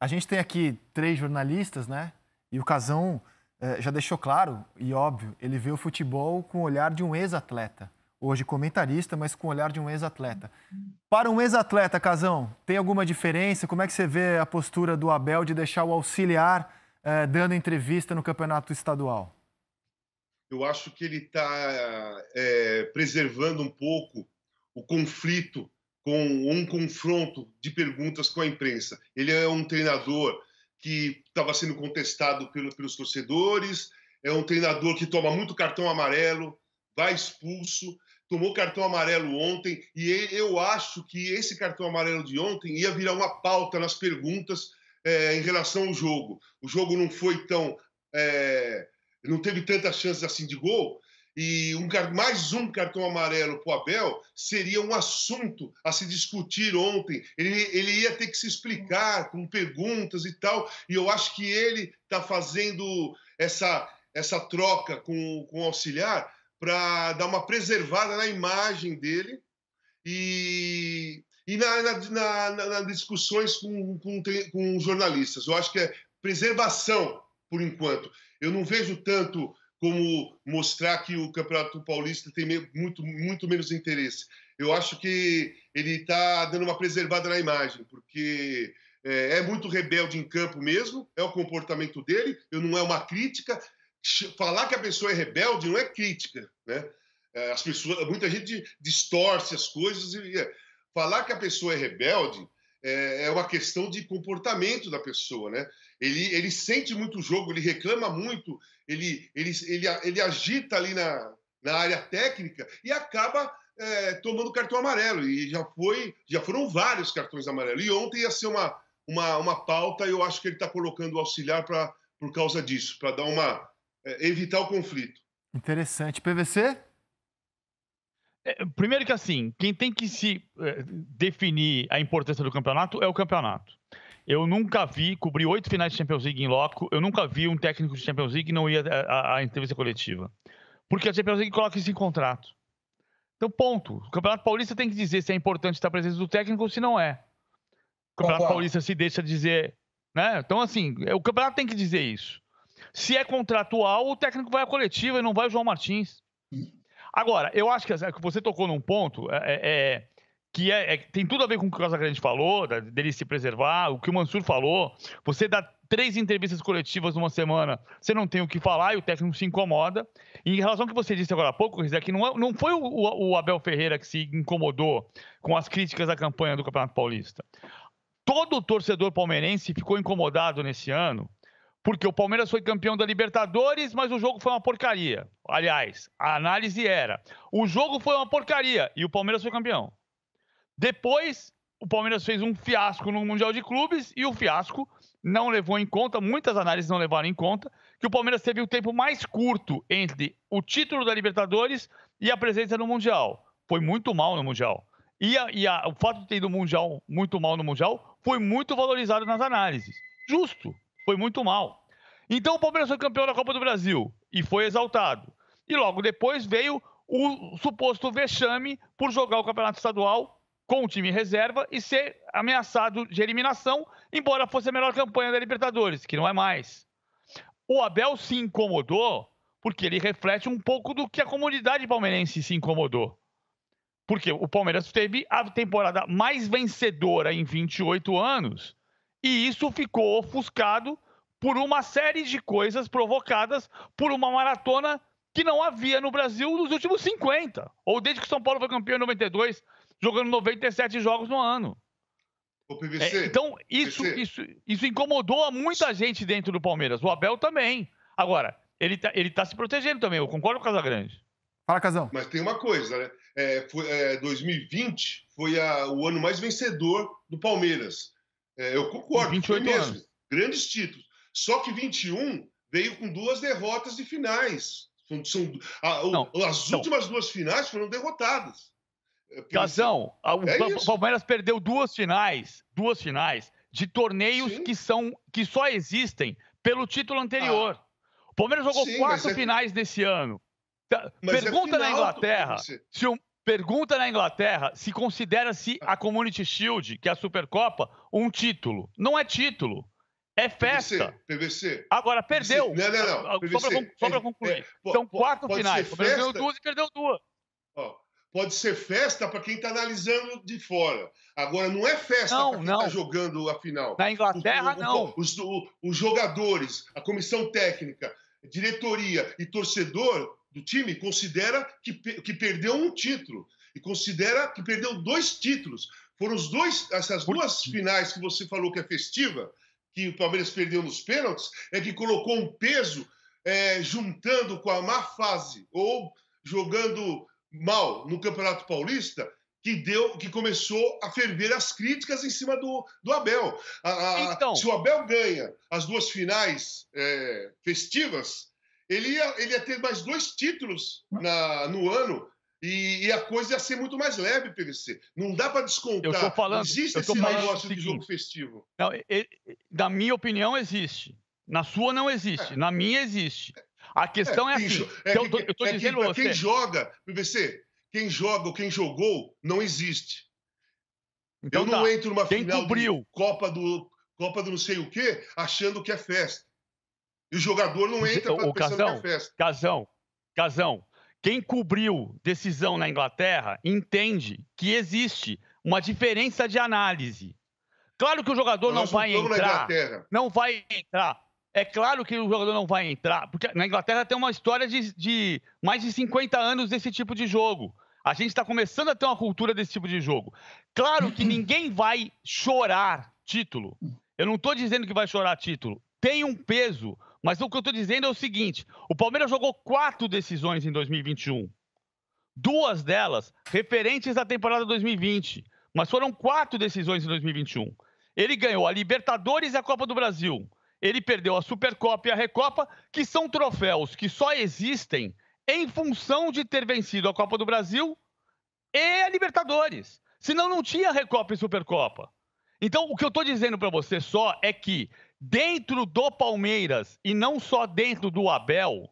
A gente tem aqui três jornalistas, né? E o Casão é, já deixou claro e óbvio, ele vê o futebol com o olhar de um ex-atleta. Hoje comentarista, mas com o olhar de um ex-atleta. Para um ex-atleta, Casão, tem alguma diferença? Como é que você vê a postura do Abel de deixar o auxiliar é, dando entrevista no campeonato estadual? Eu acho que ele está é, preservando um pouco o conflito com um confronto de perguntas com a imprensa. Ele é um treinador que estava sendo contestado pelo, pelos torcedores, é um treinador que toma muito cartão amarelo, vai expulso, tomou cartão amarelo ontem, e eu acho que esse cartão amarelo de ontem ia virar uma pauta nas perguntas é, em relação ao jogo. O jogo não foi tão. É, não teve tantas chances assim de gol, e um, mais um cartão amarelo para o Abel seria um assunto a se discutir ontem. Ele, ele ia ter que se explicar com perguntas e tal. E eu acho que ele está fazendo essa, essa troca com, com o auxiliar para dar uma preservada na imagem dele e, e na, na, na, na discussões com, com, com jornalistas. Eu acho que é preservação, por enquanto. Eu não vejo tanto como mostrar que o Campeonato Paulista tem muito, muito menos interesse. Eu acho que ele está dando uma preservada na imagem, porque é, é, muito rebelde em campo mesmo, é o comportamento dele, eu não é uma crítica. Falar que a pessoa é rebelde não é crítica, né? É, as pessoas, muita gente distorce as coisas e é, falar que a pessoa é rebelde é, é uma questão de comportamento da pessoa, né? Ele, ele sente muito o jogo, ele reclama muito, ele, ele, ele, ele agita ali na, na área técnica e acaba é, tomando cartão amarelo. E já, foi, já foram vários cartões amarelos. E ontem ia ser uma, uma, uma pauta, eu acho que ele está colocando o auxiliar pra, por causa disso, para dar uma. É, evitar o conflito. Interessante. PVC? É, primeiro que assim, quem tem que se é, definir a importância do campeonato é o campeonato. Eu nunca vi, cobri oito finais de Champions League em loco, eu nunca vi um técnico de Champions League não ir à entrevista coletiva. Porque a Champions League coloca isso em contrato. Então, ponto. O Campeonato Paulista tem que dizer se é importante estar presente do técnico ou se não é. O Campeonato Concordo. Paulista se deixa dizer. Né? Então, assim, é, o campeonato tem que dizer isso. Se é contratual, o técnico vai à coletiva e não vai o João Martins. Agora, eu acho que assim, é você tocou num ponto. É, é, é que é, é, tem tudo a ver com o que o Casagrande falou, da, dele se preservar, o que o Mansur falou. Você dá três entrevistas coletivas numa semana, você não tem o que falar e o técnico se incomoda. E em relação ao que você disse agora há pouco, Rizek, não, é, não foi o, o, o Abel Ferreira que se incomodou com as críticas à campanha do Campeonato Paulista. Todo o torcedor palmeirense ficou incomodado nesse ano, porque o Palmeiras foi campeão da Libertadores, mas o jogo foi uma porcaria. Aliás, a análise era: o jogo foi uma porcaria e o Palmeiras foi campeão. Depois, o Palmeiras fez um fiasco no Mundial de Clubes e o fiasco não levou em conta, muitas análises não levaram em conta, que o Palmeiras teve o tempo mais curto entre o título da Libertadores e a presença no Mundial. Foi muito mal no Mundial. E, a, e a, o fato de ter ido mundial, muito mal no Mundial foi muito valorizado nas análises. Justo, foi muito mal. Então o Palmeiras foi campeão da Copa do Brasil e foi exaltado. E logo depois veio o suposto vexame por jogar o Campeonato Estadual com o time reserva e ser ameaçado de eliminação, embora fosse a melhor campanha da Libertadores, que não é mais. O Abel se incomodou porque ele reflete um pouco do que a comunidade palmeirense se incomodou. Porque o Palmeiras teve a temporada mais vencedora em 28 anos e isso ficou ofuscado por uma série de coisas provocadas por uma maratona que não havia no Brasil nos últimos 50, ou desde que o São Paulo foi campeão em 92, jogando 97 jogos no ano. O PVC, é, então, isso, PVC. isso, isso incomodou muita gente dentro do Palmeiras. O Abel também. Agora, ele tá, ele tá se protegendo também, eu concordo com o Casagrande. Fala, Casão. Mas tem uma coisa, né? É, foi, é, 2020 foi a, o ano mais vencedor do Palmeiras. É, eu concordo, 28 foi mesmo. Anos. Grandes títulos. Só que 21 veio com duas derrotas de finais. São, são a, as últimas não. duas finais foram derrotadas casão é o é Palmeiras perdeu duas finais, duas finais de torneios que são que só existem pelo título anterior. Ah. O Palmeiras jogou Sim, quatro é finais nesse ano. Tá, mas é pergunta na Inglaterra se um, pergunta na Inglaterra se considera se a Community Shield, que é a Supercopa, um título. Não é título. É festa. PVC. PVC. Agora, perdeu. PVC. Não, não, não. PVC. Só para concluir. É, é, São quatro finais. perdeu duas e perdeu duas pode ser festa para quem está analisando de fora. Agora, não é festa para quem está jogando a final. Na Inglaterra, o, o, não. Os, os, jogadores, a comissão técnica, diretoria e torcedor do time considera que, que perdeu um título e considera que perdeu dois títulos. Foram os dois, essas duas finais que você falou que é festiva, que o Palmeiras perdeu nos pênaltis, é que colocou um peso é, juntando com a má fase ou jogando mal no Campeonato Paulista que deu, que começou a ferver as críticas em cima do, do Abel. A, a, então... Se o Abel ganha as duas finais é, festivas, ele ia, ele ia ter mais dois títulos na, no ano e, e, a coisa ia ser muito mais leve, PVC. Não dá para descontar. Eu tô falando, existe eu tô esse negócio seguinte, de jogo festivo. Não, na minha opinião, existe. Na sua, não existe. É. Na minha, existe. A questão é, é assim. É, então eu, tô, eu tô é, dizendo que, você. Quem joga, PVC, quem joga ou quem jogou não existe. Então, eu não tá. entro numa quem final cobriu? de Copa do, Copa do não sei o quê achando que é festa. E o jogador não entra pra, pensando Casão, que é festa. Casão, Casão, quem cobriu decisão na Inglaterra entende que existe uma diferença de análise. Claro que o jogador não vai entrar. Não vai entrar é claro que o jogador não vai entrar, porque na Inglaterra tem uma história de, de mais de 50 anos desse tipo de jogo. A gente está começando a ter uma cultura desse tipo de jogo. Claro que ninguém vai chorar título. Eu não estou dizendo que vai chorar título. Tem um peso. Mas o que eu estou dizendo é o seguinte: o Palmeiras jogou quatro decisões em 2021. Duas delas referentes à temporada 2020. Mas foram quatro decisões em 2021. Ele ganhou a Libertadores e a Copa do Brasil ele perdeu a Supercopa e a Recopa, que são troféus que só existem em função de ter vencido a Copa do Brasil e a Libertadores. Senão não tinha Recopa e Supercopa. Então, o que eu estou dizendo para você só é que dentro do Palmeiras e não só dentro do Abel,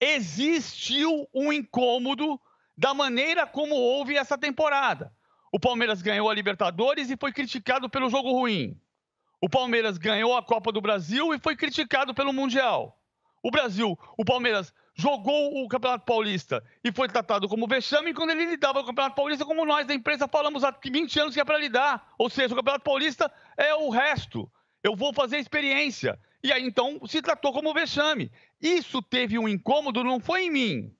existiu um incômodo da maneira como houve essa temporada. O Palmeiras ganhou a Libertadores e foi criticado pelo jogo ruim. O Palmeiras ganhou a Copa do Brasil e foi criticado pelo Mundial. O Brasil, o Palmeiras jogou o Campeonato Paulista e foi tratado como vexame quando ele lidava com o Campeonato Paulista, como nós da imprensa falamos há 20 anos que é para lidar. Ou seja, o Campeonato Paulista é o resto. Eu vou fazer experiência. E aí então se tratou como vexame. Isso teve um incômodo, não foi em mim,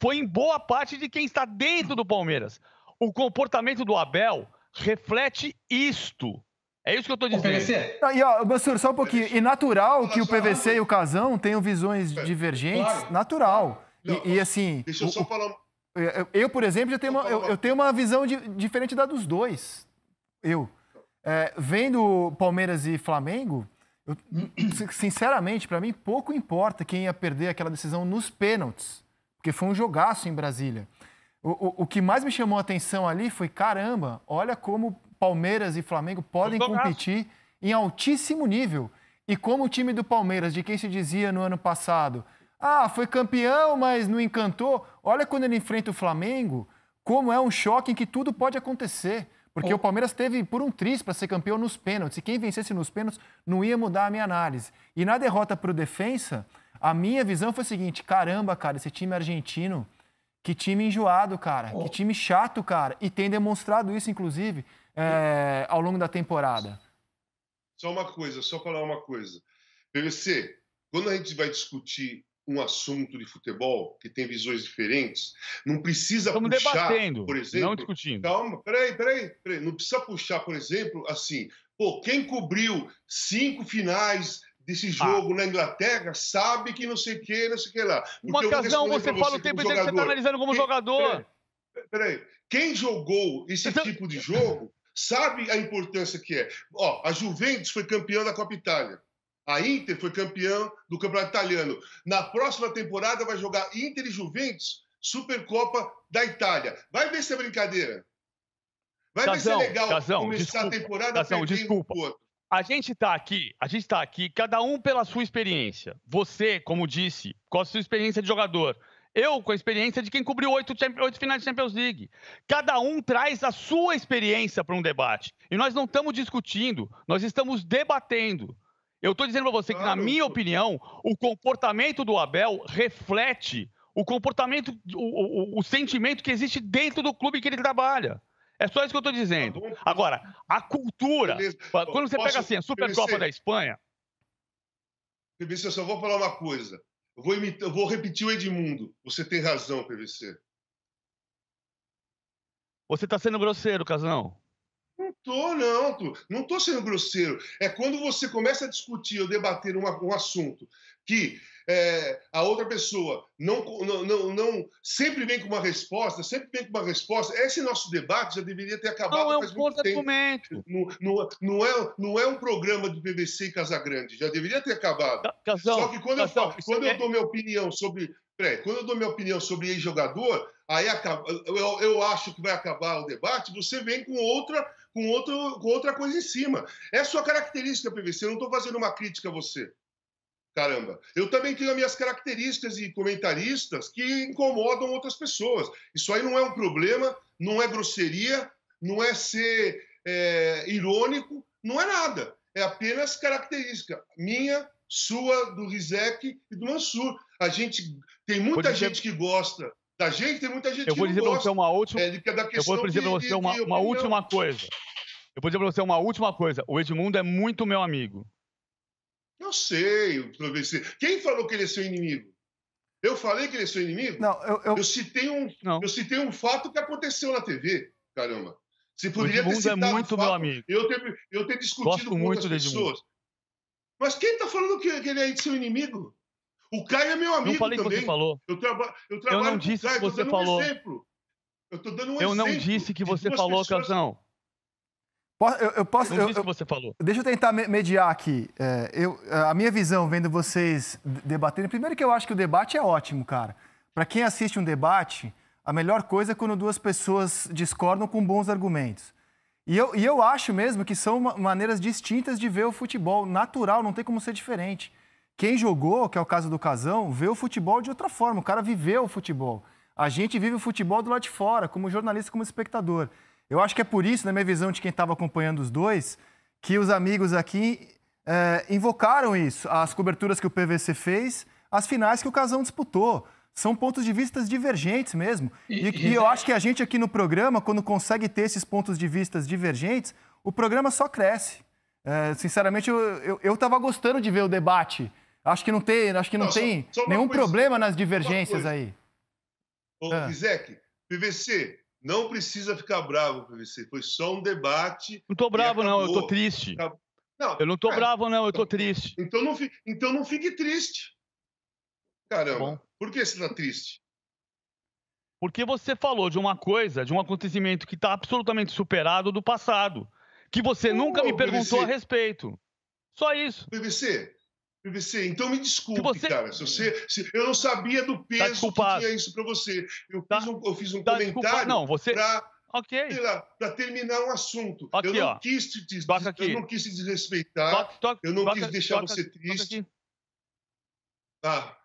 foi em boa parte de quem está dentro do Palmeiras. O comportamento do Abel reflete isto. É isso que eu estou dizendo. O PVC? Ah, e, ó, Bastur, só um pouquinho. E natural que o PVC e o Casão tenham visões é, divergentes. Claro. Natural. Não, e, e, assim. Deixa eu só falar. Eu, por exemplo, já tenho uma, eu, eu tenho uma visão de, diferente da dos dois. Eu. É, vendo Palmeiras e Flamengo, eu, sinceramente, para mim, pouco importa quem ia perder aquela decisão nos pênaltis, porque foi um jogaço em Brasília. O, o, o que mais me chamou a atenção ali foi: caramba, olha como Palmeiras e Flamengo podem competir em altíssimo nível. E como o time do Palmeiras, de quem se dizia no ano passado, ah, foi campeão, mas não encantou. Olha quando ele enfrenta o Flamengo, como é um choque em que tudo pode acontecer. Porque oh. o Palmeiras teve por um triz para ser campeão nos pênaltis. E quem vencesse nos pênaltis não ia mudar a minha análise. E na derrota para o Defensa, a minha visão foi a seguinte: caramba, cara, esse time argentino, que time enjoado, cara. Oh. Que time chato, cara. E tem demonstrado isso, inclusive é, ao longo da temporada? Só uma coisa, só falar uma coisa. PVC, quando a gente vai discutir um assunto de futebol que tem visões diferentes, não precisa Estamos puxar, debatendo, por exemplo, não discutindo. Calma, peraí, peraí, peraí, não precisa puxar, por exemplo, assim, pô, quem cobriu cinco finais desse ah. jogo ah. na Inglaterra sabe que não sei o que, não sei o que lá. Uma ocasião você, você fala o tempo inteiro que você está analisando como quem, jogador. Peraí, peraí, quem jogou esse tipo de jogo sabe a importância que é. Ó, a Juventus foi campeã da Copa Itália. A Inter foi campeã do Campeonato Italiano. Na próxima temporada vai jogar Inter e Juventus, Supercopa da Itália. Vai ver se é brincadeira. Vai ver se é legal Tazão, começar desculpa, a temporada Tazão, desculpa. A gente está aqui, a gente está aqui, cada um pela sua experiência. Você, como disse, com a sua experiência de jogador. Eu, com a experiência de quem cobriu oito, oito finais de Champions League. Cada um traz a sua experiência para um debate. E nós não estamos discutindo, nós estamos debatendo. Eu estou dizendo para você que, na minha opinião, o comportamento do Abel reflete o comportamento, o, o, o sentimento que existe dentro do clube que ele trabalha. É só isso que eu estou dizendo. Tá então. Agora, a cultura. Beleza. Quando você Posso, pega assim, a Supercopa da Espanha. Felipe, eu só vou falar uma coisa. Eu vou, imitar, eu vou repetir o Edmundo. Você tem razão, PVC. Você está sendo grosseiro, Casão. Não tô, não. Tô, não tô sendo grosseiro. É quando você começa a discutir ou debater uma, um assunto que é, a outra pessoa não, não, não, não, sempre vem com uma resposta, sempre vem com uma resposta. Esse nosso debate já deveria ter acabado não, é um muito tempo. Não, não, não, é, não é um programa de BBC e Casa Grande, já deveria ter acabado. Só que quando, eu, falo, quando é... eu dou minha opinião sobre. Peraí, quando eu dou minha opinião sobre jogador, aí acaba, eu, eu acho que vai acabar o debate, você vem com outra com, outro, com outra coisa em cima. É sua característica, PVC. Eu não estou fazendo uma crítica a você. Caramba, eu também tenho as minhas características de comentaristas que incomodam outras pessoas. Isso aí não é um problema, não é grosseria, não é ser é, irônico, não é nada. É apenas característica minha, sua, do Rizek e do Mansur. A gente tem muita dizer... gente que gosta da gente, tem muita gente eu que não gosta. Eu vou dizer você uma última. É, é eu vou dizer para você de, uma, de uma última coisa. Eu vou dizer para você uma última coisa. O Edmundo é muito meu amigo. Eu sei o Quem falou que ele é seu inimigo? Eu falei que ele é seu inimigo? Não, eu, eu... eu citei um, Não. eu citei um fato que aconteceu na TV, caramba. Se poderia é o Edmundo é muito um fato, meu amigo. Eu ter, eu ter discutido Gosto com muitas pessoas. Mas quem está falando que, que, ele é seu inimigo? O Caio é meu amigo não falei também. Que você falou. Eu, traba, eu trabalho eu não disse Caio, que você falou. Um eu tô dando um eu exemplo. Eu não disse que você falou, pessoas... Casão. Eu, eu posso. Não eu, eu, você falou. Deixa eu tentar mediar aqui. É, eu, a minha visão, vendo vocês debatendo. Primeiro, que eu acho que o debate é ótimo, cara. Para quem assiste um debate, a melhor coisa é quando duas pessoas discordam com bons argumentos. E eu, e eu acho mesmo que são maneiras distintas de ver o futebol. Natural, não tem como ser diferente. Quem jogou, que é o caso do Casão, vê o futebol de outra forma. O cara viveu o futebol. A gente vive o futebol do lado de fora, como jornalista, como espectador. Eu acho que é por isso, na minha visão de quem estava acompanhando os dois, que os amigos aqui é, invocaram isso, as coberturas que o PVC fez, as finais que o Casão disputou. São pontos de vista divergentes mesmo. E, e, e eu acho que a gente aqui no programa, quando consegue ter esses pontos de vista divergentes, o programa só cresce. É, sinceramente, eu estava gostando de ver o debate. Acho que não tem, acho que não, não tem só, só nenhum coisa, problema nas divergências aí. Ô, ah. Isaac, PVC, não precisa ficar bravo, PVC. Foi só um debate. Não tô bravo, não, eu tô triste. Não, eu não tô cara, é. bravo, não, eu tô então, triste. Então não, fique, então não fique triste. Caramba, tá por que você tá triste? Porque você falou de uma coisa, de um acontecimento que está absolutamente superado do passado, que você oh, nunca me perguntou PVC. a respeito. Só isso. PVC, PVC, então me desculpe, você... cara. Se você, se, eu não sabia do tá peso tá que tinha isso para você. Eu tá, fiz um, eu fiz um tá comentário não, você... para okay. terminar um assunto. eu, não quis te, des... eu não quis te desrespeitar. Toca, toca, eu não toca, quis deixar você triste. Ah.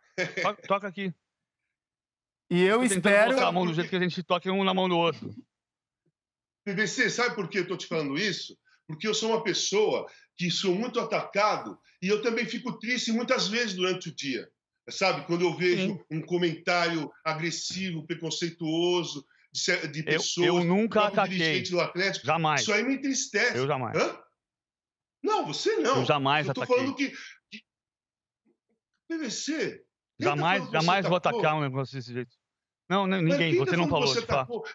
toca aqui. E eu, eu espero. Tocar a mão do jeito que a gente toca um na mão do outro. PVC, sabe por que eu estou te falando isso? Porque eu sou uma pessoa que sou muito atacado e eu também fico triste muitas vezes durante o dia, sabe? Quando eu vejo Sim. um comentário agressivo, preconceituoso de, de pessoas. Eu, eu nunca ataquei. Do Atlético, jamais. Isso aí me entristece. Eu jamais. Hã? Não, você não. Eu jamais eu tô ataquei. falando que, que... PVC. Tá jamais, jamais atacou? vou atacar um negócio desse jeito. Não, não ninguém, tá você não falou. Você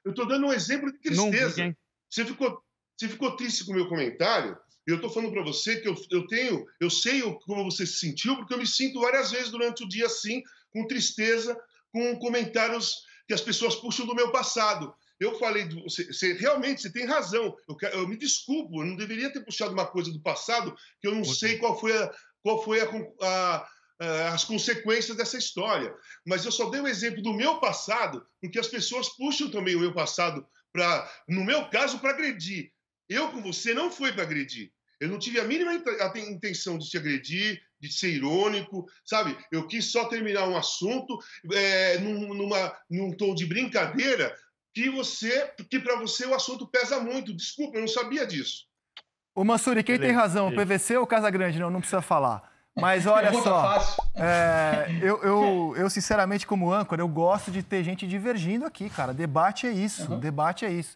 eu estou dando um exemplo de tristeza. Não, você ficou você ficou triste com o meu comentário? Eu estou falando para você que eu, eu tenho, eu sei como você se sentiu, porque eu me sinto várias vezes durante o dia assim, com tristeza, com comentários que as pessoas puxam do meu passado. Eu falei, você, você realmente você tem razão. Eu, eu, me desculpo, eu não deveria ter puxado uma coisa do passado que eu não Muito sei qual foi, a, qual foi a, a, a, as consequências dessa história. Mas eu só dei um exemplo do meu passado, porque as pessoas puxam também o meu passado para, no meu caso, para agredir. Eu com você não foi para agredir. Eu não tive a mínima intenção de te agredir, de ser irônico, sabe? Eu quis só terminar um assunto é, num, numa, num tom de brincadeira que você, que para você o assunto pesa muito. Desculpa, eu não sabia disso. O Mansuri, quem tem razão? O PVC ou o Casa Grande? Não, não precisa falar. Mas olha só, é, eu, eu, eu sinceramente como âncora, eu gosto de ter gente divergindo aqui, cara. Debate é isso, uhum. debate é isso.